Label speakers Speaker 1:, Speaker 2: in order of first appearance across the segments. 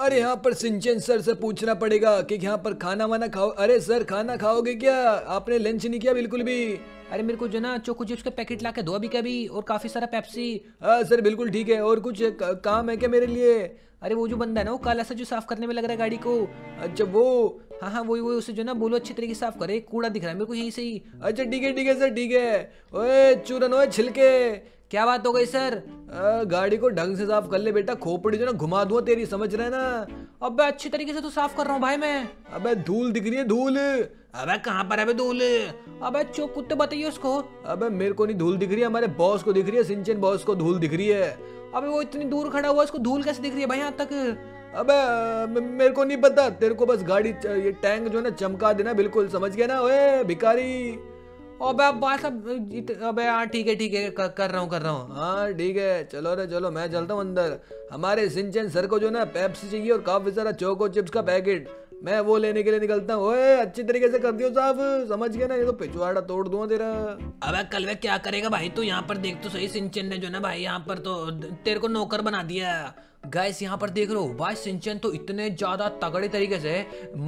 Speaker 1: अरे यहाँ पर सिंचन सर से पूछना पड़ेगा कि यहाँ पर खाना वाना खाओ अरे सर खाना खाओगे क्या आपने लंच नहीं किया बिल्कुल भी अरे मेरे को जो ना चोको चिप्स का पैकेट ला के दो अभी कभी और काफी सारा पेप्सी हाँ सर बिल्कुल ठीक है और कुछ काम है क्या मेरे लिए अरे वो जो बंदा है ना वो काला सा जो साफ करने में लग रहा है गाड़ी को अच्छा वो हाँ हाँ वही वही उसे जो ना बोलो अच्छे तरीके से साफ करे कूड़ा दिख रहा है मेरे को यहीं से ही अच्छा ठीक है ठीक है सर ठीक है ओए चूरन ओए छिलके क्या बात हो गई सर गाड़ी को ढंग से साफ कर ले बेटा खोपड़ी जो ना घुमा दूं तेरी समझ रहे ना अबे अच्छी तरीके से तो साफ कर रहा हूँ भाई मैं अबे धूल दिख रही है धूल अबे कहाँ पर है धूल अबे चो कुत्ते बताइए उसको अबे मेरे को नहीं धूल दिख रही है हमारे बॉस को दिख रही है सिंचन बॉस को धूल दिख रही है अबे वो इतनी दूर खड़ा हुआ है उसको धूल कैसे दिख रही है भाई यहाँ तक अब मेरे को नहीं पता तेरे को बस गाड़ी ये टैंक जो है ना चमका देना बिल्कुल समझ गया ना ओए भिकारी अबे भाई सब अबे हाँ ठीक है ठीक है कर, कर रहा हूँ कर रहा हूँ हाँ ठीक है चलो रे चलो मैं चलता हूँ अंदर हमारे सिंचन सर को जो ना पेप्सी चाहिए और काफ़ी सारा चोको चिप्स का पैकेट मैं वो लेने के लिए निकलता हूँ ओए अच्छी तरीके से कर दियो साहब समझ गया ना ये तो पिछवाड़ा तोड़ दूंगा तेरा अब कल वे क्या करेगा भाई तू यहाँ पर देख तो सही सिंचन ने जो ना भाई यहाँ पर तो तेरे को नौकर बना दिया गैस यहाँ पर देख रहे हो भाई सिंचन तो इतने ज्यादा तगड़े तरीके से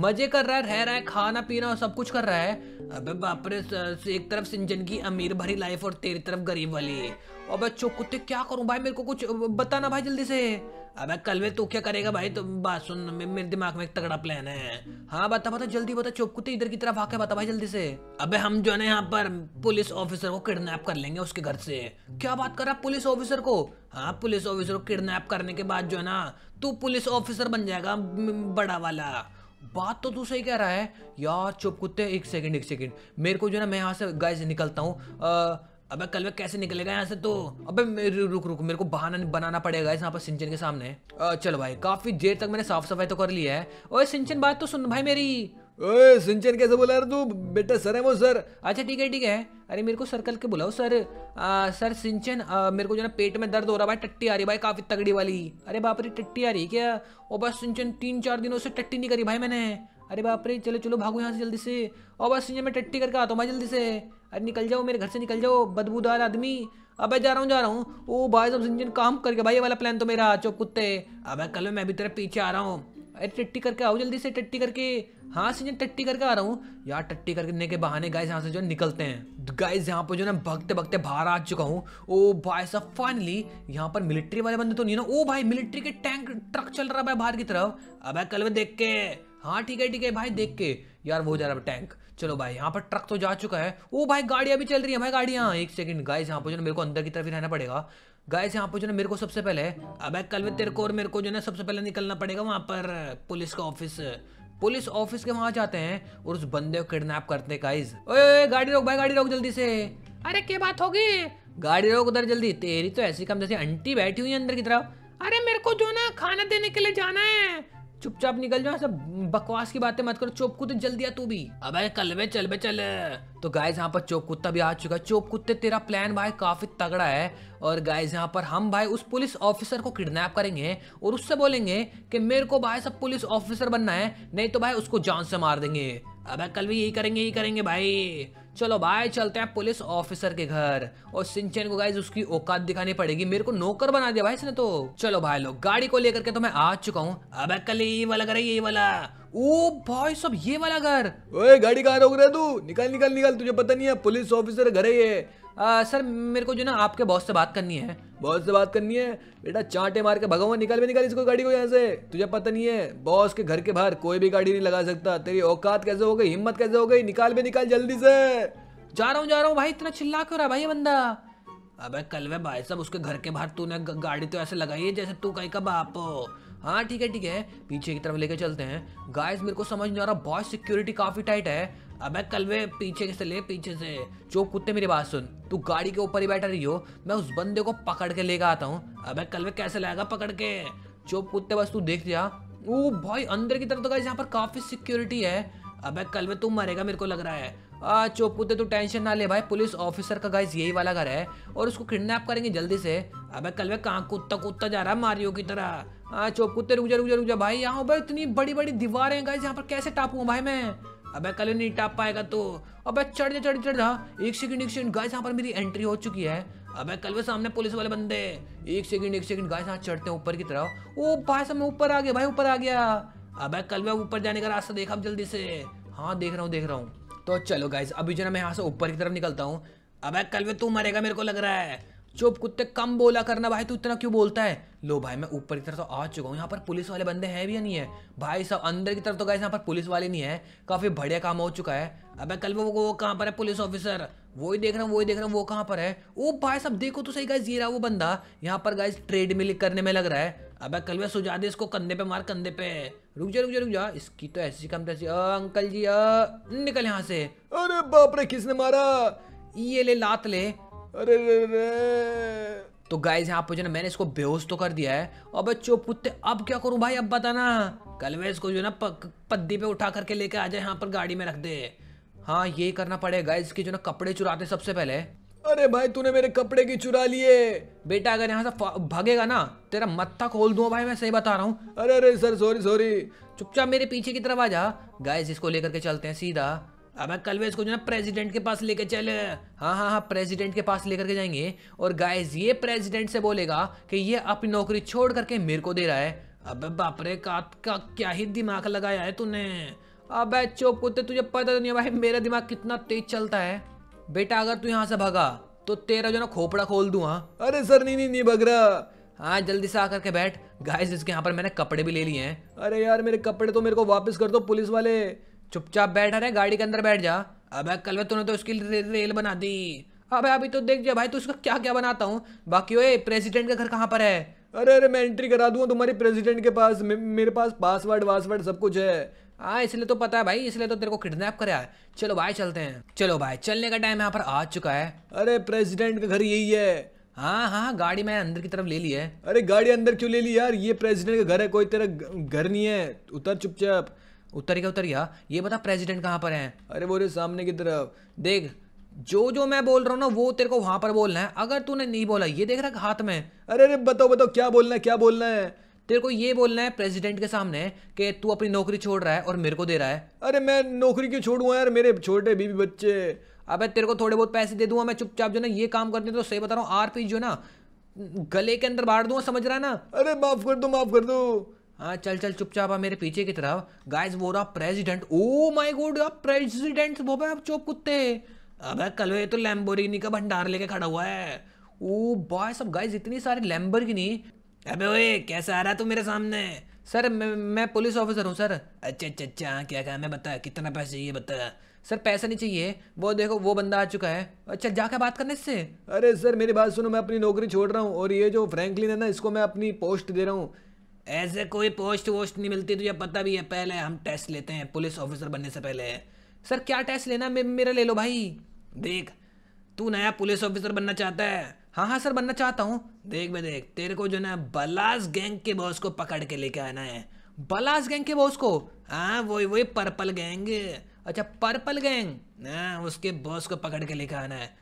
Speaker 1: मजे कर रहा है रह रहा है खाना पीना और सब कुछ कर रहा है अबे बाप रे एक तरफ सिंचन की अमीर भरी लाइफ और तेरी तरफ गरीब वाली अबे कुत्ते क्या करूं भाई मेरे को कुछ बताना भाई जल्दी से अबे कल में तू क्या करेगा भाई तो बात सुन मेरे दिमाग में एक तगड़ा प्लान है हाँ बता बता जल्दी बता चुप कुत्ते इधर की तरफ आके बता भाई जल्दी से अबे हम जो है ना यहाँ पर पुलिस ऑफिसर को किडनैप कर लेंगे उसके घर से क्या बात कर रहा है पुलिस ऑफिसर को हाँ पुलिस ऑफिसर को किडनैप करने के बाद जो है ना तू पुलिस ऑफिसर बन जाएगा बड़ा वाला बात तो तू सही कह रहा है यार चुप कुत्ते एक सेकंड एक सेकंड मेरे को जो है ना मैं यहाँ से गाय से निकलता हूँ अबे वे कैसे निकलेगा यहाँ से तो अबे रुक रुक मेरे को बहाना बनाना पड़ेगा इस यहाँ पर सिंचन के सामने चलो भाई काफी देर तक मैंने साफ सफाई तो कर लिया है ओए सिंचन बात तो सुन भाई मेरी ओए सिंचन कैसे बोला तू बेटा सर है वो सर अच्छा ठीक है ठीक है अरे मेरे को सर्कल के बुलाओ सर आ, सर सिंचन आ, मेरे को जो ना पेट में दर्द हो रहा भाई टट्टी आ रही भाई काफी तगड़ी वाली अरे बाप रे टट्टी आ रही क्या ओ बस सिंचन तीन चार दिनों से टट्टी नहीं करी भाई मैंने अरे बाप रे चलो चलो भागो यहाँ से जल्दी से और बस ये मैं टट्टी करके आता हूँ भाई जल्दी से अरे निकल जाओ मेरे घर से निकल जाओ बदबूदार आदमी अब जा रहा हूँ जा रहा हूँ ओ भाई सब इंजन काम करके भाई ये वाला प्लान तो मेरा चो कुत्ते अब कल मैं भी तेरे पीछे आ रहा हूँ अरे टट्टी करके आओ जल्दी से टट्टी करके हाँ सिंह टट्टी करके आ रहा हूँ यार टट्टी करने के बहाने गाइस यहाँ से जो निकलते हैं गाइस यहाँ पर जो ना भगते भगते बाहर आ चुका हूँ ओ भाई साहब फाइनली यहाँ पर मिलिट्री वाले बंदे तो नहीं ना ओ भाई मिलिट्री के टैंक ट्रक चल रहा है भाई बाहर की तरफ अब कल में देख के हाँ ठीक है ठीक है भाई देख के यार वो जा रहा टैंक चलो भाई यहाँ पर ट्रक तो जा चुका है ओ भाई गाड़ियाँ भी चल रही है भाई गाड़ियाँ एक सेकंड गाइस यहाँ पर जो मेरे को अंदर की तरफ ही रहना पड़ेगा गाइस यहाँ पर जो ना मेरे को सबसे पहले अब कल तेरे को और मेरे को जो ना सबसे पहले निकलना पड़ेगा वहाँ पर पुलिस का ऑफिस पुलिस ऑफिस के वहां जाते हैं और उस बंदे को किडनैप करते हैं ओए गाड़ी रोक भाई गाड़ी रोक जल्दी से अरे क्या बात होगी गाड़ी रोक उधर जल्दी तेरी तो ऐसी कम जैसे आंटी बैठी हुई है अंदर की तरफ अरे मेरे को जो ना खाना देने के लिए जाना है चुपचाप निकल जाओ ऐसा बकवास की बातें मत करो चोप कुत्ते जल दिया तू भी अब कल में चल बे चल तो गाइज यहाँ पर चोप कुत्ता भी आ चुका है चोप कुत्ते तेरा प्लान भाई काफी तगड़ा है और गाइज यहाँ पर हम भाई उस पुलिस ऑफिसर को किडनैप करेंगे और उससे बोलेंगे कि मेरे को भाई सब पुलिस ऑफिसर बनना है नहीं तो भाई उसको जान से मार देंगे अब कल भी यही करेंगे यही करेंगे भाई चलो भाई चलते हैं पुलिस ऑफिसर के घर और सिंचन को गाइज उसकी औकात दिखानी पड़ेगी मेरे को नौकर बना दिया भाई इसने तो चलो भाई लोग गाड़ी को लेकर के तो मैं आ चुका हूँ अब कल ये वाला घर है ये वाला ओ भाई सब ये वाला घर ओए गाड़ी कहाँ रोक रहे तू निकल निकल निकल तुझे पता नहीं है पुलिस ऑफिसर घर है ये सर मेरे को जो ना आपके बॉस से बात करनी है बॉस से बात करनी है बेटा चांटे मार के भगवान निकाल भी निकाल इसको गाड़ी को यहाँ से तुझे पता नहीं है बॉस के घर के बाहर कोई भी गाड़ी नहीं लगा सकता तेरी औकात कैसे हो गई हिम्मत कैसे हो गई निकाल भी निकाल जल्दी से जा रहा हूँ जा रहा हूँ भाई इतना चिल्ला क्यों रहा भाई बंदा अबे कल वे भाई साहब उसके घर के बाहर तूने गाड़ी तो ऐसे लगाई है जैसे तू कहीं का बाप हो हाँ ठीक है ठीक है पीछे की तरफ लेके चलते हैं गाइस मेरे को समझ नहीं आ रहा बॉस सिक्योरिटी काफ़ी टाइट है अबे कलवे पीछे से ले पीछे से जो कुत्ते मेरी बात सुन तू गाड़ी के ऊपर ही बैठा रही हो मैं उस बंदे को पकड़ के लेकर आता हूँ अबे कलवे कैसे लाएगा पकड़ के जो कुत्ते बस तू देख जा ओ भाई अंदर की तरफ तो गाइस यहाँ पर काफी सिक्योरिटी है अबे कलवे तू मरेगा मेरे को लग रहा है आ चुप कुत्ते तू टेंशन ना ले भाई पुलिस ऑफिसर का गाइस यही वाला घर है और उसको किडनैप करेंगे जल्दी से अबे कलवे कहाँ कुत्ता कुत्ता जा रहा है मारियो की तरह आ चुप कुत्ते रुक जा रुक जा रुक जा भाई यहाँ पर इतनी बड़ी बड़ी दीवारें गाइस यहाँ पर कैसे टापूँ भाई मैं अबे कल नहीं टाप पाएगा तो अबे चढ़ जा चढ़ चढ़ जा एक सेकंड एक सेकंड गाइस यहाँ पर मेरी एंट्री हो चुकी है अबे कल वे सामने पुलिस वाले बंदे एक सेकंड एक सेकंड गाइस यहाँ चढ़ते हैं ऊपर की तरफ ओ भाई साहब मैं ऊपर आ गया भाई ऊपर आ गया अब कल वे ऊपर जाने का रास्ता देखा जल्दी से हाँ देख रहा हूँ देख रहा हूँ तो चलो गाइस अभी जो ना मैं यहाँ से ऊपर की तरफ निकलता हूँ अब कल वे तू मरेगा मेरे को लग रहा है चुप कुत्ते कम बोला करना भाई तू इतना क्यों बोलता है लो भाई मैं ऊपर की तरफ तो आ चुका हूँ यहाँ पर पुलिस वाले बंदे हैं भी या नहीं है भाई सब अंदर की तरफ तो गए यहाँ पर पुलिस वाले नहीं है काफ़ी बढ़िया काम हो चुका है अब कल वो वो कहाँ पर है पुलिस ऑफिसर वही देख रहा हूँ वही देख रहा हूँ वो कहाँ पर है ओ भाई सब देखो तो सही गाइज ये रहा वो बंदा यहाँ पर गाइज ट्रेड मिल करने में लग रहा है अब कल वे सुझा दे इसको कंधे पे मार कंधे पे रुक जा रुक जा रुक जा इसकी तो ऐसी कम तैसी अंकल जी अः निकल यहाँ से अरे बाप रे किसने मारा ये ले लात ले अरे रे रे तो गाइज यहाँ पर जो ना मैंने इसको बेहोश तो कर दिया है और बच्चो कुत्ते अब क्या करूँ भाई अब बताना कल मैं इसको जो ना पद्दी पे उठा करके लेके आ जाए यहाँ पर गाड़ी में रख दे हाँ ये करना पड़ेगा इसके जो ना कपड़े चुराते सबसे पहले अरे भाई तूने मेरे कपड़े की चुरा लिए बेटा अगर यहाँ से भागेगा ना तेरा मत्था खोल दूंगा भाई मैं सही बता रहा हूँ अरे अरे सर सॉरी सॉरी चुपचाप मेरे पीछे की तरफ आ जा गाइस इसको लेकर के चलते हैं सीधा अब कल वे इसको जो ना प्रेसिडेंट के पास लेके चले हाँ हाँ हाँ प्रेसिडेंट के पास लेकर के जाएंगे और गाइस ये प्रेसिडेंट से बोलेगा कि ये अपनी नौकरी छोड़ करके मेरे को दे रहा है अबे बाप रे का, का क्या ही दिमाग लगाया है तूने अबे चुप कुत्ते तुझे पता तो नहीं है भाई मेरा दिमाग कितना तेज चलता है बेटा अगर तू यहाँ से भागा तो तेरा जो ना खोपड़ा खोल दू हाँ अरे सर नहीं नहीं नहीं भग रहा हाँ जल्दी से आकर के बैठ गाइस इसके यहाँ पर मैंने कपड़े भी ले लिए हैं अरे यार मेरे कपड़े तो मेरे को वापस कर दो पुलिस वाले चुपचाप बैठा रहे गाड़ी के अंदर बैठ जा अबे कल तूने तो उसकी रेल बना दी अबे अभी तो देख जा भाई तू उसका क्या क्या बनाता हूँ बाकी ओए प्रेसिडेंट का घर कहाँ पर है अरे अरे मैं एंट्री करा दूंगा तुम्हारे प्रेसिडेंट के पास मेरे पास पासवर्ड वासवर्ड सब कुछ है हाँ इसलिए तो पता है भाई इसलिए तो तेरे को किडनैप कराया है चलो भाई चलते हैं चलो भाई चलने का टाइम यहाँ पर आ चुका है अरे प्रेसिडेंट का घर यही है हाँ हाँ गाड़ी मैं अंदर की तरफ ले ली है अरे गाड़ी अंदर क्यों ले ली यार ये प्रेसिडेंट का घर है कोई तेरा घर नहीं है उतर चुपचाप उतर गया उतर गया ये बता प्रेसिडेंट कहाँ पर हैं अरे बोरे सामने की तरफ देख जो जो मैं बोल रहा हूँ ना वो तेरे को वहां पर बोलना है अगर तूने नहीं बोला ये देख रहा हाथ में अरे अरे बताओ बताओ क्या बोलना है क्या बोलना है तेरे को ये बोलना है प्रेसिडेंट के सामने कि तू अपनी नौकरी छोड़ रहा है और मेरे को दे रहा है अरे मैं नौकरी क्यों छोड़ू यार मेरे छोटे बीबी बच्चे अबे तेरे को थोड़े बहुत पैसे दे दूंगा मैं चुपचाप जो ना ये काम करते तो सही बता रहा हूँ आरपी जो ना गले के अंदर बाढ़ दूंगा समझ रहा है ना अरे माफ कर दो माफ कर दो हाँ चल चल चुपचाप आ मेरे पीछे की तरफ गाइस वो रहा प्रेसिडेंट ओ माय गॉड आप प्रेसिडेंट वो भाई आप चुप कुत्ते अबे कल ये तो लैम्बोरिनी का भंडार लेके खड़ा हुआ है ओ oh बॉय सब गाइस इतनी सारी लैम्बोरिनी अबे ओए कैसे आ रहा है तू मेरे सामने सर मैं मैं पुलिस ऑफिसर हूँ सर अच्छा अच्छा अच्छा क्या काम मैं बता कितना पैसा चाहिए बता सर पैसा नहीं चाहिए वो देखो वो बंदा आ चुका है अच्छा जाकर बात करने इससे अरे सर मेरी बात सुनो मैं अपनी नौकरी छोड़ रहा हूँ और ये जो फ्रैंकलिन है ना इसको मैं अपनी पोस्ट दे रहा हूँ ऐसे कोई पोस्ट वोस्ट नहीं मिलती तुझे पता भी है पहले हम टेस्ट लेते हैं पुलिस ऑफिसर बनने से पहले सर क्या टेस्ट लेना मे, मेरा ले लो भाई देख तू नया पुलिस ऑफिसर बनना चाहता है हाँ हाँ सर बनना चाहता हूँ देख बे देख तेरे को जो ना बलास गैंग के बॉस को पकड़ के लेके आना है बलास गैंग के बॉस को हाँ वही वही पर्पल गैंग अच्छा पर्पल गैंग हाँ उसके बॉस को पकड़ के लेके आना है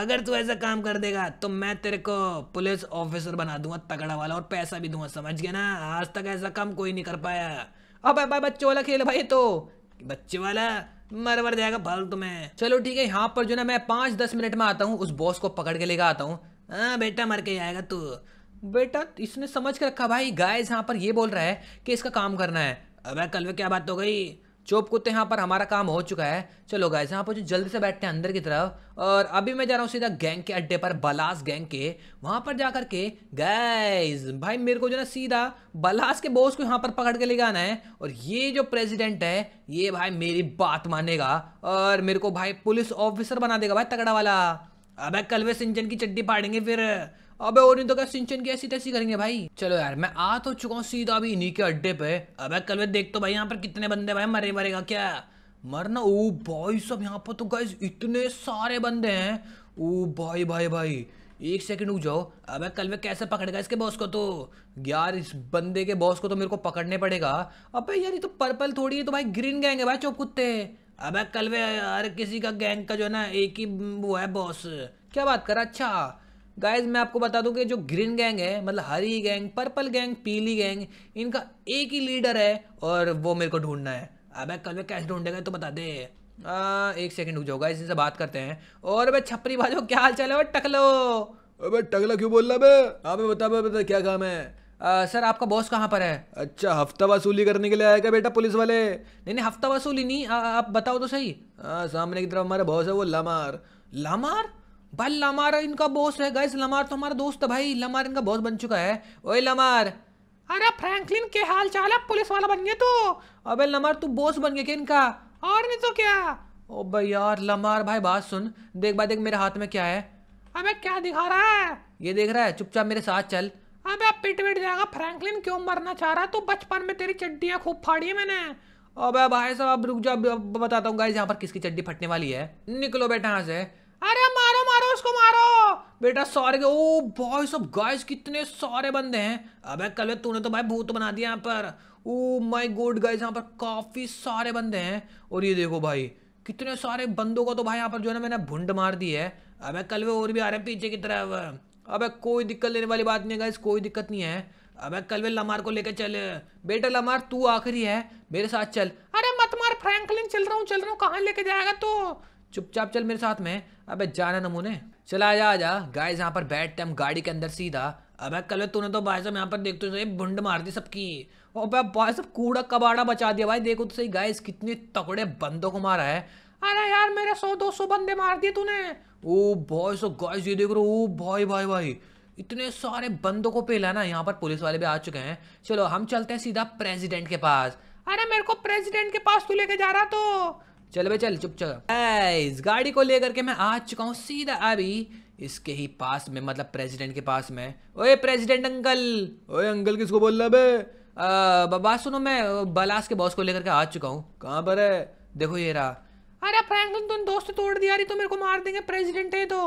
Speaker 1: अगर तू ऐसा काम कर देगा तो मैं तेरे को पुलिस ऑफिसर बना दूंगा तगड़ा वाला और पैसा भी दूंगा समझ गया ना आज तक ऐसा काम कोई नहीं कर पाया अब भाई बच्चों वाला खेल भाई तो बच्चे वाला मर मर जाएगा फालतू तुम्हें चलो ठीक है यहाँ पर जो ना मैं पाँच दस मिनट में आता हूँ उस बॉस को पकड़ के लेकर आता हूँ हाँ बेटा मर के आएगा तू बेटा इसने समझ के रखा भाई गाय यहाँ पर ये बोल रहा है कि इसका काम करना है अब कल में क्या बात हो गई चोप कुत्ते यहाँ पर हमारा काम हो चुका है चलो गाइस यहाँ पर जो जल्दी से बैठते हैं अंदर की तरफ और अभी मैं जा रहा हूँ सीधा गैंग के अड्डे पर बलास गैंग के वहाँ पर जा के गाइस भाई मेरे को जो ना सीधा बलास के बॉस को यहाँ पर पकड़ के ले आना है और ये जो प्रेसिडेंट है ये भाई मेरी बात मानेगा और मेरे को भाई पुलिस ऑफिसर बना देगा भाई तगड़ा वाला अब कलवे सिंचन की चड्डी पाड़ेंगे फिर अबे और नहीं तो क्या सिंचन की ऐसी तैसी करेंगे भाई चलो यार मैं आ तो चुका हूँ सीधा अभी इन्हीं के अड्डे पे अबे कल देख तो भाई यहाँ पर कितने बंदे भाई मरे मरेगा क्या मरना ओ भाई सब यहाँ पर तो गए इतने सारे बंदे हैं ओ भाई भाई भाई एक सेकंड रुक जाओ अबे कल वे कैसे पकड़ेगा इसके बॉस को तो यार इस बंदे के बॉस को तो मेरे को पकड़ने पड़ेगा अब यार ये तो पर्पल थोड़ी है तो भाई ग्रीन गैंग है भाई चौप कुत्ते अबे कल वे हर किसी का गैंग का जो है ना एक ही वो है बॉस क्या बात कर अच्छा गाइज मैं आपको बता दूं कि जो ग्रीन गैंग है मतलब हरी गैंग पर्पल गैंग पीली गैंग इनका एक ही लीडर है और वो मेरे को ढूंढना है अब कल में कैसे ढूंढेगा तो बता दे आ, एक सेकंड रुक जाओ गाइज इनसे बात करते हैं और अबे छपरी बाजो क्या हाल चाल है वो टकलो अबे टकला क्यों बोल रहा है आप बता बता क्या काम है आ, सर आपका बॉस कहाँ पर है अच्छा हफ्ता वसूली करने के लिए आएगा बेटा पुलिस वाले नहीं नहीं हफ्ता वसूली नहीं आ, आप बताओ तो सही आ, हाँ, सामने की तरफ हमारा बॉस है वो लामार लामार भाई लमार इनका बॉस है गैस लमार तो हमारा दोस्त है भाई लमार इनका बॉस बन चुका है ओए लमार अरे फ्रैंकलिन के हाल चाल है पुलिस वाला बन गया तू अबे लमार तू बॉस बन गया क्या इनका और नहीं तो क्या ओ भाई यार लमार भाई बात सुन देख भाई देख मेरे हाथ में क्या है अबे क्या दिखा रहा है ये देख रहा है चुपचाप मेरे साथ चल अबे अब पिट पिट जाएगा फ्रैंकलिन क्यों मरना चाह रहा है तू बचपन में तेरी चड्डियाँ खूब फाड़ी है मैंने अबे भाई साहब रुक जाओ बताता हूँ गाइस यहाँ पर किसकी चड्डी फटने वाली है निकलो बेटा यहाँ से अरे मारो मारो उसको मारो बेटा सारे के ओ भाई सब गाइस कितने सारे बंदे हैं अबे कल तूने तो भाई भूत बना दिया यहाँ पर ओ माय गॉड गाइस यहाँ पर काफी सारे बंदे हैं और ये देखो भाई कितने सारे बंदों को तो भाई यहाँ पर जो है ना मैंने भुंड मार दी है अबे कल वे और भी आ रहे हैं पीछे की तरफ अबे कोई दिक्कत लेने वाली बात नहीं है गाइस कोई दिक्कत नहीं है अबे कल वे लमार को लेकर चल बेटा लमार तू आखिरी है मेरे साथ चल अरे मत मार फ्रैंकलिन चल रहा हूँ चल रहा हूँ कहाँ लेके जाएगा तू तो? चुपचाप चल मेरे साथ में अबे जाना नमूने चला आजा जा गाइस यहाँ पर बैठते हम गाड़ी के अंदर सीधा अबे कल तूने तो भाई साहब यहाँ पर देखते हो भुंड मार दी सबकी और भाई साहब कूड़ा कबाड़ा बचा दिया भाई देखो तो सही गाइस कितने तकड़े बंदों को मारा है अरे यार मेरे सौ दो सौ बंदे मार दिए तूने ओ भाई सो गाइस ये देख रो ओ भाई भाई भाई इतने सारे बंदों को पेला ना यहाँ पर पुलिस वाले भी आ चुके हैं चलो हम चलते हैं सीधा प्रेसिडेंट के पास अरे मेरे को प्रेसिडेंट के पास तू लेके जा रहा तो चल भाई चल चुप चल गाइस गाड़ी को लेकर के मैं आ चुका हूँ सीधा अभी इसके ही पास में मतलब प्रेसिडेंट के पास में ओए प्रेसिडेंट अंकल ओए अंकल किसको बोल रहा है बाबा सुनो मैं बलास के बॉस को लेकर के आ चुका हूँ कहाँ पर है देखो ये रहा अरे फ्रैंकलिन तुम दोस्त तोड़ दिया रही तो मेरे को मार देंगे प्रेसिडेंट है तो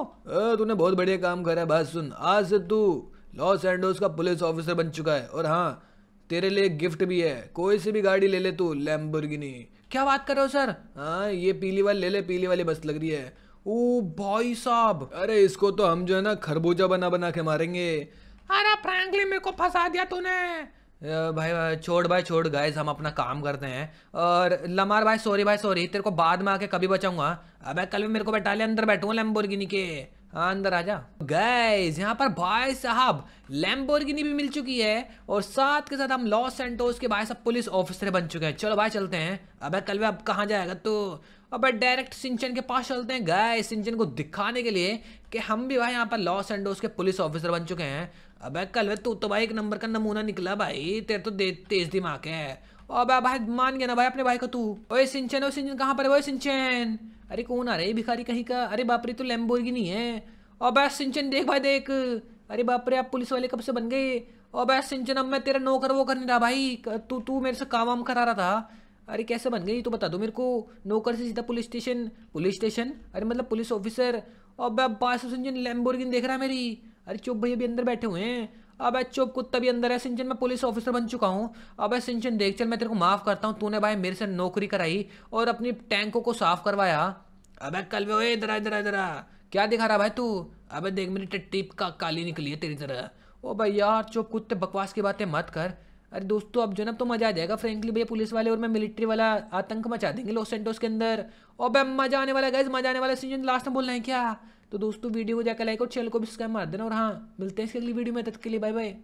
Speaker 1: तूने बहुत बढ़िया काम करा है बात सुन आज से तू लॉस एंडोस का पुलिस ऑफिसर बन चुका है और हाँ तेरे लिए गिफ्ट भी है कोई सी भी गाड़ी ले ले तू लैम्बोर्गिनी क्या बात कर रहे हो सर आ, हाँ, ये पीली वाली ले ले पीली वाली बस लग रही है ओ भाई साहब अरे इसको तो हम जो है ना खरबूजा बना बना के मारेंगे अरे फ्रैंकली मेरे को फंसा दिया तूने भाई छोड़ भाई छोड़ गाइस हम अपना काम करते हैं और लमार भाई सॉरी भाई सॉरी तेरे को बाद में आके कभी बचाऊंगा अब कल भी मेरे को बैठा ले अंदर बैठूंगा लैम्बोर्गिनी के अंदर आजा गैस यहाँ पर भाई साहब लैम्बोर्गिनी भी मिल चुकी है और साथ के साथ हम लॉस सेंटोस के भाई साहब पुलिस ऑफिसर बन चुके हैं चलो भाई चलते हैं अबे कल अब कहाँ जाएगा तो अब डायरेक्ट सिंचन के पास चलते हैं गए सिंचन को दिखाने के लिए कि हम भी भाई यहाँ पर लॉस एंडोस के पुलिस ऑफिसर बन चुके हैं अब कल तू तो भाई एक नंबर का नमूना निकला भाई तेरे तो तेज दिमाग है और भाई मान गया ना भाई अपने भाई को तू ओ सिंचन ओ सिंचन कहाँ पर है वो सिंचन अरे कौन आ रहा है भिखारी कहीं का अरे बापरे तो नहीं है और बस सिंचन देख भाई देख अरे बापरे आप पुलिस वाले कब से बन गए और बस सिंचन अब मैं तेरा नौकर वो कर नहीं रहा भाई तू तू मेरे से काम वाम करा रहा था अरे कैसे बन गई तो बता दो मेरे को नौकर से सीधा पुलिस स्टेशन पुलिस स्टेशन अरे मतलब पुलिस ऑफिसर और बास सिंचन लैम्बोर देख रहा है मेरी अरे चुप भैया भी अंदर बैठे हुए हैं अब चुप कुत्ता भी अंदर है सिंचन मैं पुलिस ऑफिसर बन चुका हूँ अब सिंचन देख चल मैं तेरे को माफ़ करता हूँ तूने भाई मेरे से नौकरी कराई और अपनी टैंकों को साफ करवाया अब कल वे इधर इधर इधर क्या दिखा रहा भाई तू अब देख मेरी टट्टी का काली निकली है तेरी तरह ओ भाई यार चुप कुत्ते बकवास की बातें मत कर अरे दोस्तों अब जो ना तो मज़ा आ जाएगा फ्रेंकली भैया पुलिस वाले और मैं मिलिट्री वाला आतंक मचा देंगे लॉस सेंटोस के अंदर और भाई मज़ा आने वाला गैस मज़ा आने वाला सिंचन लास्ट में बोल रहे हैं क्या तो दोस्तों वीडियो को जाकर लाइक और चैनल को भी सब्सक्राइब मार देना और हाँ मिलते हैं इसके अगली वीडियो में तक के लिए बाय बाय